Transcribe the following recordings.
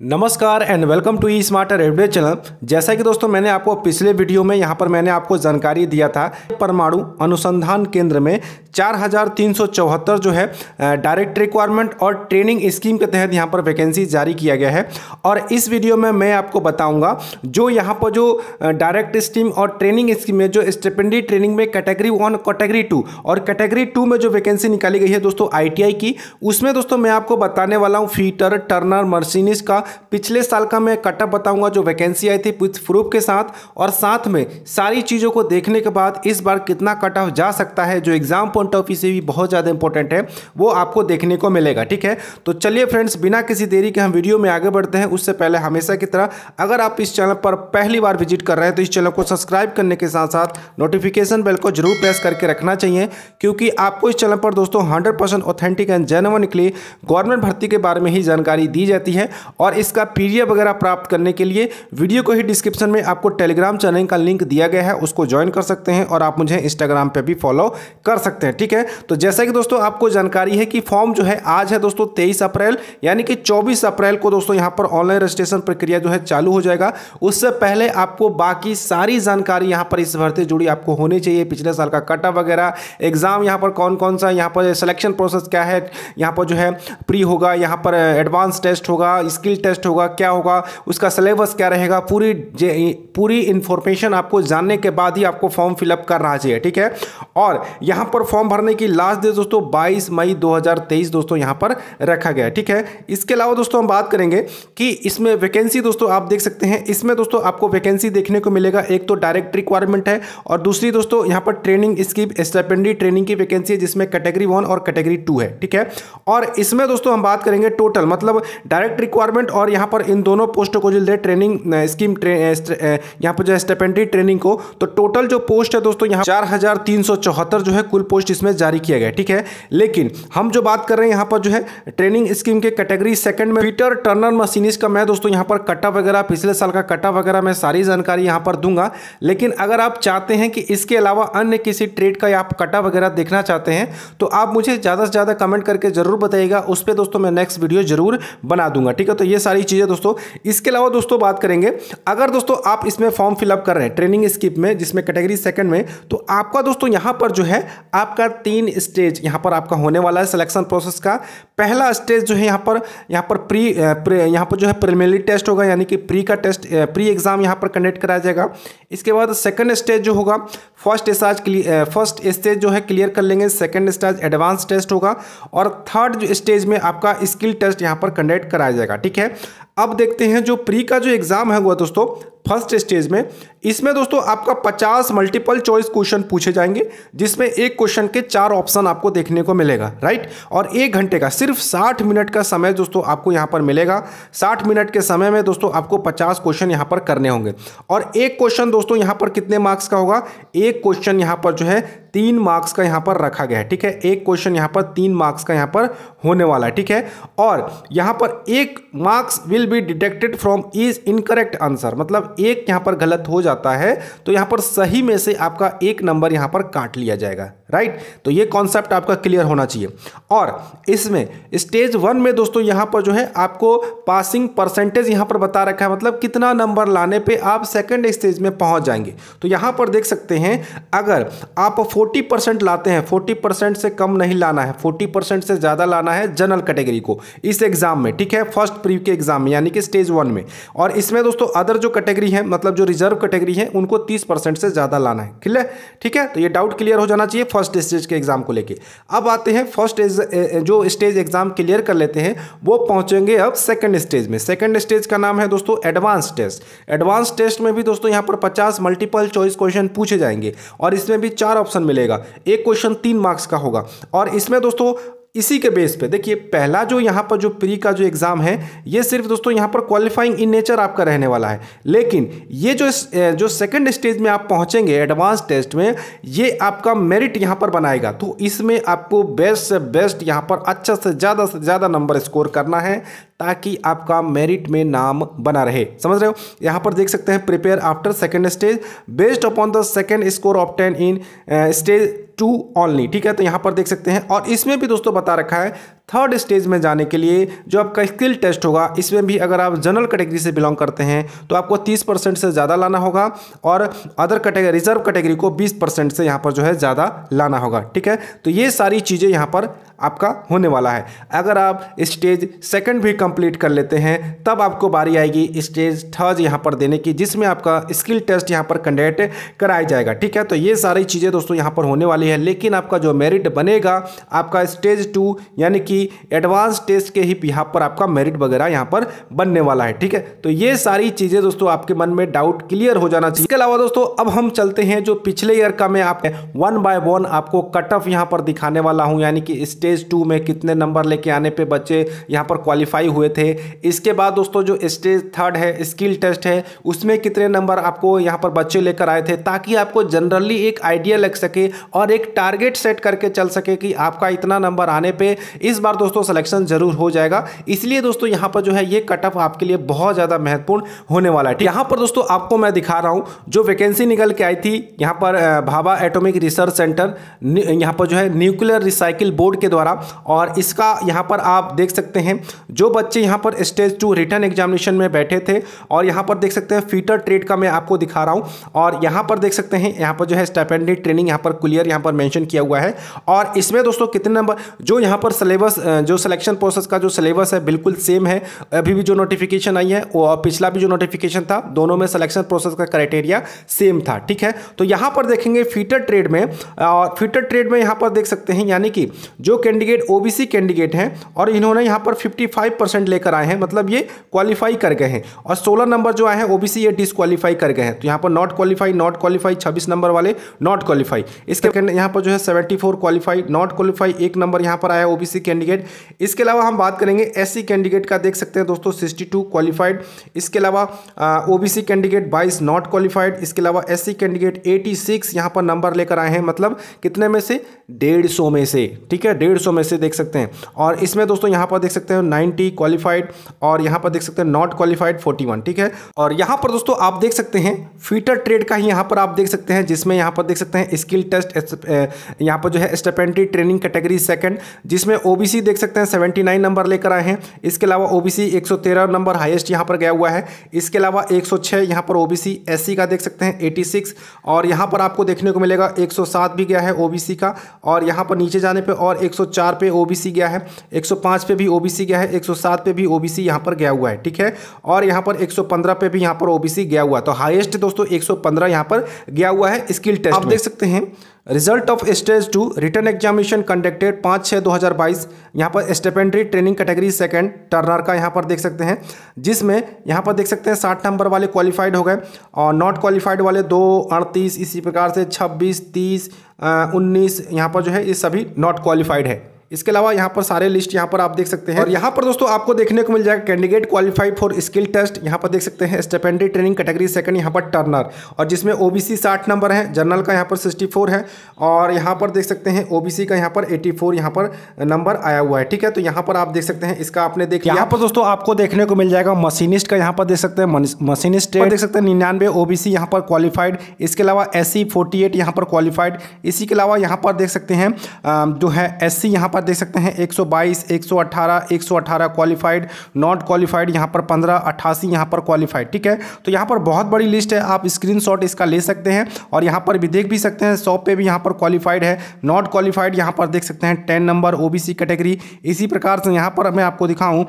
नमस्कार and welcome to e smarter everyday channel जैसा कि दोस्तों मैंने आपको पिछले वीडियो में यहाँ पर मैंने आपको जानकारी दिया था परमाणु अनुसंधान केंद्र में चार हज़ार तीन सौ चौहत्तर जो है डायरेक्ट रिक्वायरमेंट और ट्रेनिंग स्कीम के तहत यहाँ पर वैकेंसी जारी किया गया है और इस वीडियो में मैं आपको बताऊंगा जो यहाँ पर जो डायरेक्ट स्कीम और ट्रेनिंग स्कीम में जो स्टेपेंडी ट्रेनिंग में कैटेगरी वन कैटेगरी टू और कैटेगरी टू में जो वैकेंसी निकाली गई है दोस्तों आई की उसमें दोस्तों मैं आपको बताने वाला हूँ फीटर टर्नर मर्सिनिस का पिछले साल का मैं कटअप बताऊँगा जो वैकेंसी आई थी विथ प्रूफ के साथ और साथ में सारी चीज़ों को देखने के बाद इस बार कितना कटअप जा सकता है जो एग्जाम पर पॉइंट ऑफ व्यू से भी बहुत ज़्यादा इंपॉर्टेंट है वो आपको देखने को मिलेगा ठीक है तो चलिए फ्रेंड्स बिना किसी देरी के हम वीडियो में आगे बढ़ते हैं उससे पहले हमेशा की तरह अगर आप इस चैनल पर पहली बार विजिट कर रहे हैं तो इस चैनल को सब्सक्राइब करने के साथ साथ नोटिफिकेशन बेल को जरूर प्रेस करके रखना चाहिए क्योंकि आपको इस चैनल पर दोस्तों hundred percent authentic and genuine के लिए गवर्नमेंट भर्ती के बारे में ही जानकारी दी जाती है और इसका पीडीएफ वगैरह प्राप्त करने के लिए वीडियो को ही डिस्क्रिप्शन में आपको टेलीग्राम चैनल का लिंक दिया गया है उसको ज्वाइन कर सकते हैं और आप मुझे इंस्टाग्राम पर भी फॉलो कर सकते हैं हैं ठीक है तो जैसा कि दोस्तों आपको जानकारी है कि फॉर्म जो है आज है दोस्तों तेईस अप्रैल यानी कि चौबीस अप्रैल को दोस्तों यहाँ पर ऑनलाइन रजिस्ट्रेशन प्रक्रिया जो है चालू हो जाएगा उससे पहले आपको बाकी सारी जानकारी यहाँ पर इस भर्ती जुड़ी आपको होनी चाहिए पिछले साल का कटअप वगैरह एग्जाम यहाँ पर कौन कौन सा यहाँ पर सिलेक्शन प्रोसेस क्या है यहाँ पर जो है प्री होगा यहाँ पर एडवांस टेस्ट होगा स्किल टेस्ट होगा क्या होगा उसका सिलेबस क्या रहेगा पूरी पूरी इंफॉर्मेशन आपको जानने के बाद ही आपको फॉर्म फिलअप करना चाहिए ठीक है और यहाँ पर फॉर्म फॉर्म भरने की लास्ट डेट दोस्तों 22 मई 2023 दोस्तों यहां पर रखा गया ठीक है इसके अलावा दोस्तों हम बात करेंगे कि इसमें वैकेंसी दोस्तों आप देख सकते हैं इसमें दोस्तों आपको वैकेंसी देखने को मिलेगा एक तो डायरेक्ट रिक्वायरमेंट है और दूसरी दोस्तों यहां पर ट्रेनिंग स्कीम स्टेपेंडरी ट्रेनिंग की वैकेंसी है जिसमें कैटेगरी वन और कैटेगरी टू है ठीक है और इसमें दोस्तों हम बात करेंगे टोटल मतलब डायरेक्ट रिक्वायरमेंट और यहां पर इन दोनों पोस्टों को जो ट्रेनिंग स्कीम यहां पर जो है स्टेपेंडरी ट्रेनिंग को तो टोटल जो पोस्ट है दोस्तों यहां चार जो है कुल पोस्ट पच्चीस में जारी किया गया ठीक है लेकिन हम जो बात कर रहे हैं यहाँ पर जो है ट्रेनिंग स्कीम के कैटेगरी सेकंड में फिटर टर्नर मशीनिस्ट का मैं दोस्तों यहाँ पर कटा वगैरह पिछले साल का कटा वगैरह मैं सारी जानकारी यहाँ पर दूंगा लेकिन अगर आप चाहते हैं कि इसके अलावा अन्य किसी ट्रेड का आप कटा वगैरह देखना चाहते हैं तो आप मुझे ज़्यादा से ज़्यादा कमेंट करके ज़रूर बताइएगा उस पर दोस्तों मैं नेक्स्ट वीडियो जरूर बना दूंगा ठीक है तो ये सारी चीज़ें दोस्तों इसके अलावा दोस्तों बात करेंगे अगर दोस्तों आप इसमें फॉर्म फिलअप कर रहे हैं ट्रेनिंग स्कीम में जिसमें कैटेगरी सेकंड में तो आपका दोस्तों यहाँ पर जो है आपका आपका तीन स्टेज यहाँ पर आपका होने वाला है सिलेक्शन प्रोसेस का पहला स्टेज जो है यहाँ पर यहाँ पर प्री यहाँ पर जो है प्रिमिनरी टेस्ट होगा यानी कि प्री का टेस्ट प्री एग्ज़ाम यहाँ पर कंडक्ट कराया जाएगा इसके बाद सेकंड स्टेज जो होगा फर्स्ट स्टाज फर्स्ट स्टेज जो है क्लियर कर लेंगे सेकंड स्टेज एडवांस टेस्ट होगा और थर्ड स्टेज में आपका स्किल टेस्ट यहाँ पर कंडक्ट कराया जाएगा ठीक है अब देखते हैं जो प्री का जो एग्ज़ाम है हुआ दोस्तों फर्स्ट स्टेज में इसमें दोस्तों आपका 50 मल्टीपल चॉइस क्वेश्चन पूछे जाएंगे जिसमें एक क्वेश्चन के चार ऑप्शन आपको देखने को मिलेगा राइट और एक घंटे का सिर्फ 60 मिनट का समय दोस्तों आपको यहां पर मिलेगा 60 मिनट के समय में दोस्तों आपको 50 क्वेश्चन यहां पर करने होंगे और एक क्वेश्चन दोस्तों यहां पर कितने मार्क्स का होगा एक क्वेश्चन यहां पर जो है तीन मार्क्स का यहां पर रखा गया है ठीक है एक क्वेश्चन यहां पर तीन मार्क्स का यहां पर होने वाला है ठीक है और यहां पर एक marks will be detected from is incorrect answer मतलब एक यहां पर गलत हो जाता है तो यहां पर सही में से आपका एक नंबर यहां पर काट लिया जाएगा राइट right? तो ये कॉन्सेप्ट आपका क्लियर होना चाहिए और इसमें स्टेज वन में दोस्तों यहां पर जो है आपको पासिंग परसेंटेज यहां पर बता रखा है मतलब कितना नंबर लाने पे आप सेकंड स्टेज में पहुंच जाएंगे तो यहां पर देख सकते हैं अगर आप 40 परसेंट लाते हैं 40 परसेंट से कम नहीं लाना है 40 परसेंट से ज़्यादा लाना है जनरल कैटेगरी को इस एग्ज़ाम में ठीक है फर्स्ट प्री के एग्ज़ाम में यानी कि स्टेज वन में और इसमें दोस्तों अदर जो कैटेगरी है मतलब जो रिजर्व कैटेगरी है उनको तीस परसेंट से ज़्यादा लाना है क्लियर ठीक है तो ये डाउट क्लियर हो जाना चाहिए फर्स्ट स्टेज के एग्जाम को लेकर अब आते हैं फर्स्ट जो स्टेज एग्जाम क्लियर कर लेते हैं वो पहुंचेंगे अब सेकेंड स्टेज में सेकेंड स्टेज का नाम है दोस्तों एडवांस टेस्ट एडवांस टेस्ट में भी दोस्तों यहाँ पर पचास मल्टीपल चॉइस क्वेश्चन पूछे जाएंगे और इसमें भी चार ऑप्शन मिलेगा एक क्वेश्चन तीन मार्क्स का होगा और इसमें दोस्तों इसी के बेस पे देखिए पहला जो यहाँ पर जो प्री का जो एग्ज़ाम है ये सिर्फ दोस्तों यहाँ पर क्वालिफाइंग इन नेचर आपका रहने वाला है लेकिन ये जो जो सेकंड स्टेज में आप पहुँचेंगे एडवांस टेस्ट में ये आपका मेरिट यहाँ पर बनाएगा तो इसमें आपको बेस्ट से बेस्ट यहाँ पर अच्छा से ज़्यादा से ज़्यादा नंबर स्कोर करना है ताकि आपका मेरिट में नाम बना रहे समझ रहे हो यहाँ पर देख सकते हैं prepare after second stage based upon the second score obtain in stage two only ठीक है तो यहाँ पर देख सकते हैं और इसमें भी दोस्तों बता रखा है थर्ड स्टेज में जाने के लिए जो आपका स्किल टेस्ट होगा इसमें भी अगर आप जनरल कैटेगरी से बिलोंग करते हैं तो आपको तीस परसेंट से ज़्यादा लाना होगा और अदर कैटेगरी रिजर्व कैटेगरी को बीस परसेंट से यहाँ पर जो है ज़्यादा लाना होगा ठीक है तो ये सारी चीज़ें यहाँ पर आपका होने वाला है अगर आप स्टेज सेकंड भी कंप्लीट कर लेते हैं तब आपको बारी आएगी स्टेज थर्ड यहाँ पर देने की जिसमें आपका स्किल टेस्ट यहाँ पर कंडक्ट कराया जाएगा ठीक है तो ये सारी चीज़ें दोस्तों यहाँ पर होने वाली है लेकिन आपका जो मेरिट बनेगा आपका स्टेज टू यानी कि कि एडवांस टेस्ट के ही यहाँ पर आपका मेरिट वगैरह यहाँ पर बनने वाला है ठीक है तो ये सारी चीज़ें दोस्तों आपके मन में डाउट क्लियर हो जाना चाहिए इसके अलावा दोस्तों अब हम चलते हैं जो पिछले ईयर का मैं आप वन बाय वन आपको कट ऑफ यहाँ पर दिखाने वाला हूँ यानी कि स्टेज टू में कितने नंबर लेके आने पर बच्चे यहाँ पर क्वालिफाई हुए थे इसके बाद दोस्तों जो स्टेज थर्ड है स्किल टेस्ट है उसमें कितने नंबर आपको यहाँ पर बच्चे लेकर आए थे ताकि आपको जनरली एक आइडिया लग सके और एक टारगेट सेट करके चल सके कि आपका इतना नंबर आने पे इस बार बार दोस्तों सिलेक्शन जरूर हो जाएगा इसलिए दोस्तों यहां पर जो है ये कट ऑफ आपके लिए बहुत ज़्यादा महत्वपूर्ण होने वाला है यहां पर दोस्तों आपको मैं दिखा रहा हूं जो वैकेंसी निकल के आई थी यहां पर भाभा एटॉमिक रिसर्च सेंटर यहां पर जो है न्यूक्लियर रिसाइकिल बोर्ड के द्वारा और इसका यहां पर आप देख सकते हैं जो बच्चे यहां पर स्टेज टू रिटर्न एग्जामिनेशन में बैठे थे और यहां पर देख सकते हैं फीटर ट्रेड का मैं आपको दिखा रहा हूं और यहां पर देख सकते हैं यहां पर जो है स्टेपेंडरी ट्रेनिंग यहां पर क्लियर यहां पर मैंशन किया हुआ है और इसमें दोस्तों कितने नंबर जो यहां पर सिलेबस सिलेबस जो सिलेक्शन प्रोसेस का जो सिलेबस है बिल्कुल सेम है अभी भी जो नोटिफिकेशन आई है और पिछला भी जो नोटिफिकेशन था दोनों में सिलेक्शन प्रोसेस का क्राइटेरिया सेम था ठीक है तो यहाँ पर देखेंगे फीटर ट्रेड में और फीटर ट्रेड में यहाँ पर देख सकते हैं यानी कि जो कैंडिडेट ओ कैंडिडेट हैं और इन्होंने यहाँ पर फिफ्टी लेकर आए हैं मतलब ये क्वालिफाई कर गए हैं और सोलह नंबर जो आए हैं ओ ये डिसक्वालीफाई कर गए हैं तो यहाँ पर नॉट क्वालिफाई नॉट क्वालिफाई छब्बीस नंबर वाले नॉट क्वालिफाई इसके यहाँ पर जो है सेवेंटी क्वालिफाई नॉट क्वालिफाई एक नंबर यहाँ पर आया ओबीसी कैंडिडेट कैंडिडेट इसके अलावा हम बात करेंगे एस कैंडिडेट का देख सकते हैं दोस्तों सिक्सटी टू क्वालिफाइड इसके अलावा ओ कैंडिडेट बाईस नॉट क्वालिफाइड इसके अलावा एस कैंडिडेट एटी सिक्स पर नंबर लेकर आए हैं मतलब कितने में से डेढ़ सौ में से ठीक है डेढ़ सौ में से देख सकते हैं और इसमें दोस्तों यहां पर देख सकते हैं नाइनटी क्वालिफाइड और यहां पर देख सकते हैं नॉट क्वालिफाइड फोर्टी वन ठीक है और यहां पर दोस्तों आप देख सकते हैं फीटर ट्रेड का ही यहां पर आप देख सकते हैं जिसमें यहां पर देख सकते हैं स्किल टेस्ट यहां पर जो है स्टेपेंट्री ट्रेनिंग कैटेगरी सेकेंड जिसमें ओ बीसी देख सकते हैं सेवेंटी नाइन नंबर लेकर आए हैं इसके अलावा ओबीसी तेरह नंबर हाईएस्ट यहां पर गया हुआ है इसके अलावा एक छः यहाँ पर ओबीसी एससी का देख सकते हैं सिक्स और यहां पर आपको देखने को मिलेगा सात भी गया है ओबीसी का और यहां पर नीचे जाने पर और एक सौ चार पे ओबीसी गया है 105 पे भी ओबीसी गया है सात पे भी ओबीसी यहां पर गया हुआ है ठीक है और यहां पर पंद्रह पे भी यहां पर ओबीसी गया हुआ तो हाइस्ट दोस्तों पंद्रह यहां पर गया हुआ है स्किल टेस्ट आप देख सकते हैं result of stage two return examination conducted पाँच छः दो हज़ार बाईस यहाँ पर stipendiary training category second turner का यहाँ पर देख सकते हैं जिसमें यहाँ पर देख सकते हैं साठ नंबर वाले क्वालिफाइड हो गए और नॉट क्वालिफाइड वाले दो अड़तीस इसी प्रकार से छब्बीस तीस उन्नीस यहाँ पर जो है ये सभी नॉट क्वालिफाइड है इसके अलावा यहाँ पर सारे लिस्ट यहाँ पर आप देख सकते हैं और यहाँ पर दोस्तों आपको देखने को मिल जाएगा candidate qualified for skill test यहाँ पर देख सकते हैं स्टेपेंडरी ट्रेनिंग कैटेगरी सेकंड यहाँ पर टर्नर और जिसमें ओबीसी 60 नंबर है जनरल का यहाँ पर 64 है और यहाँ पर देख सकते हैं ओबीसी का यहाँ पर एटी फोर पर नंबर आया हुआ है ठीक है तो यहाँ पर आप देख सकते हैं इसका आपने देख यहाँ पर दोस्तों आपको देखने को मिल जाएगा मशीनिस्ट का यहाँ पर देख सकते हैं मशीनिस्ट देख सकते हैं निन्यानवे ओबीसी यहाँ पर क्वालिफाइड इसके अलावा एस सी फोर्टी एट यहाँ पर क्वालिफाइड इसी के अलावा यहाँ पर देख सकते हैं जो है एस सी यहाँ पर पर देख सकते हैं 122, 118, 118 क्वालिफाइड नॉट क्वालिफाइड यहाँ पर 15, 88 यहाँ पर क्वालिफाइड ठीक है तो यहाँ पर बहुत बड़ी लिस्ट है आप स्क्रीनशॉट इसका ले सकते हैं और यहाँ पर भी देख भी सकते हैं सौ पे भी यहाँ पर क्वालिफाइड है नॉट क्वालिफाइड यहाँ पर देख सकते हैं टेन नंबर ओ कैटेगरी इसी प्रकार से यहाँ पर मैं आपको दिखाऊँ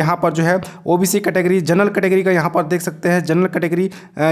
यहाँ पर जो है ओ कैटेगरी जनरल कैटेगरी का यहाँ पर देख सकते हैं जनरल कैटेगरी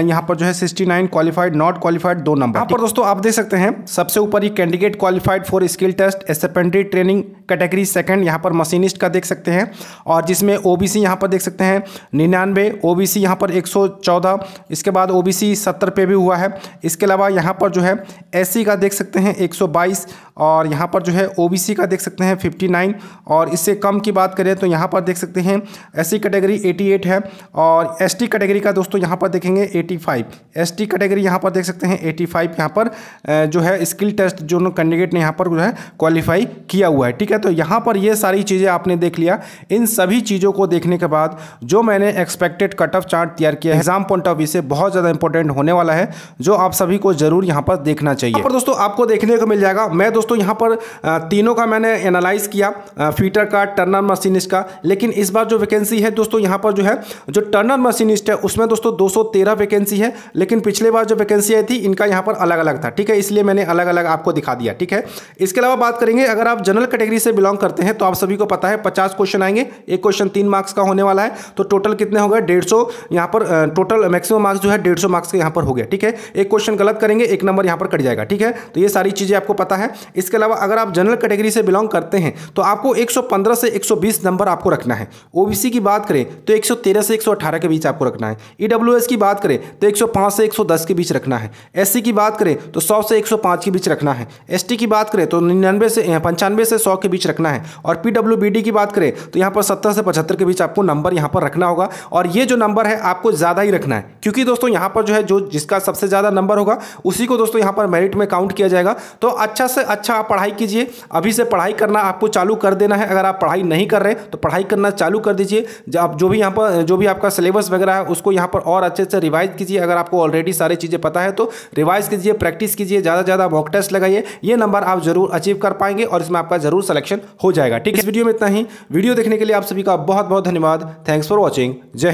यहाँ पर जो है सिक्सटी क्वालिफाइड नॉट क्वालिफाइड दो नंबर यहाँ पर दोस्तों आप देख सकते हैं सबसे ऊपर ही candidate qualified for skill test stipendiary training engineering category second यहाँ पर मशीनिस्ट का देख सकते हैं और जिसमें ओ बी सी यहाँ पर देख सकते हैं निन्यानवे ओ बी सी यहाँ पर एक सौ चौदह इसके बाद ओ बी सी सत्तर पे भी हुआ है इसके अलावा यहाँ पर जो है एस सी का देख सकते हैं एक सौ बाईस और यहाँ पर जो है ओ बी सी का देख सकते हैं फिफ्टी नाइन और इससे कम की बात करें तो यहाँ पर देख सकते हैं S C category eighty eight है और एस टी कैटेगरी का दोस्तों यहाँ पर देखेंगे eighty five S T category यहाँ पर देख सकते हैं एटी फाइव यहाँ पर जो है स्किल टेस्ट जो कैंडिडेट ने यहाँ पर जो है क्वालिफाई किया हुआ है ठीक है तो यहाँ पर ये सारी चीज़ें आपने देख लिया इन सभी चीज़ों को देखने के बाद जो मैंने एक्सपेक्टेड कट ऑफ चार्ट तैयार किया है एग्जाम पॉइंट ऑफ व्यू से बहुत ज़्यादा इंपॉर्टेंट होने वाला है जो आप सभी को जरूर यहाँ पर देखना चाहिए पर दोस्तों आपको देखने को मिल जाएगा मैं दोस्तों यहाँ पर तीनों का मैंने एनालाइज किया फीटर का टर्नर मशीन का लेकिन इस बार जो वैकेंसी है दोस्तों यहाँ पर जो है जो टर्नर मशीनिस्ट है उसमें दोस्तों दो वैकेंसी है लेकिन पिछले बार जो वैकेंसी आई थी इनका यहाँ पर अलग अलग था ठीक है इसलिए मैंने अलग अलग आपको दिखा दिया ठीक है इसके अलावा बात करेंगे अगर आप जनरल जनरल कैटेगरी से बिलोंग करते हैं तो आप सभी को पता है पचास क्वेश्चन आएंगे एक क्वेश्चन तीन मार्क्स का होने वाला है तो टोटल कितने हो गए डेढ़ सौ यहाँ पर टोटल मैक्सिमम मार्क्स जो है डेढ़ सौ मार्क्स के यहाँ पर हो गया ठीक है एक क्वेश्चन गलत करेंगे एक नंबर यहाँ पर कट जाएगा ठीक है तो ये सारी चीज़ें आपको पता है इसके अलावा अगर आप जनरल कैटेगरी से बिलोंग करते हैं तो आपको एक से एक नंबर आपको रखना है ओ की बात करें तो एक से एक के बीच आपको रखना है ई की बात करें तो एक से एक के बीच रखना है एस की बात करें तो सौ से एक के बीच रखना है एस की बात करें तो निन्यानवे से पंचानवे से से सौ के बीच रखना है और पी की बात करें तो यहाँ पर सत्तर से पचहत्तर के बीच आपको नंबर यहाँ पर रखना होगा और ये जो नंबर है आपको ज़्यादा ही रखना है क्योंकि दोस्तों यहाँ पर जो है जो जिसका सबसे ज़्यादा नंबर होगा उसी को दोस्तों यहाँ पर मेरिट में काउंट किया जाएगा तो अच्छा से अच्छा आप पढ़ाई कीजिए अभी से पढ़ाई करना आपको चालू कर देना है अगर आप पढ़ाई नहीं कर रहे तो पढ़ाई करना चालू कर दीजिए आप जो भी यहाँ पर जो भी आपका सिलेबस वगैरह है उसको यहाँ पर और अच्छे से रिवाइज कीजिए अगर आपको ऑलरेडी सारी चीज़ें पता है तो रिवाइज कीजिए प्रैक्टिस कीजिए ज़्यादा से ज़्यादा मॉक टेस्ट लगाइए ये नंबर आप जरूर अचीव कर पाएंगे और इसमें आपका जरूर सिलेक्शन हो जाएगा ठीक है इस वीडियो में इतना ही वीडियो देखने के लिए आप सभी का बहुत बहुत धन्यवाद थैंक्स फॉर वॉचिंग जय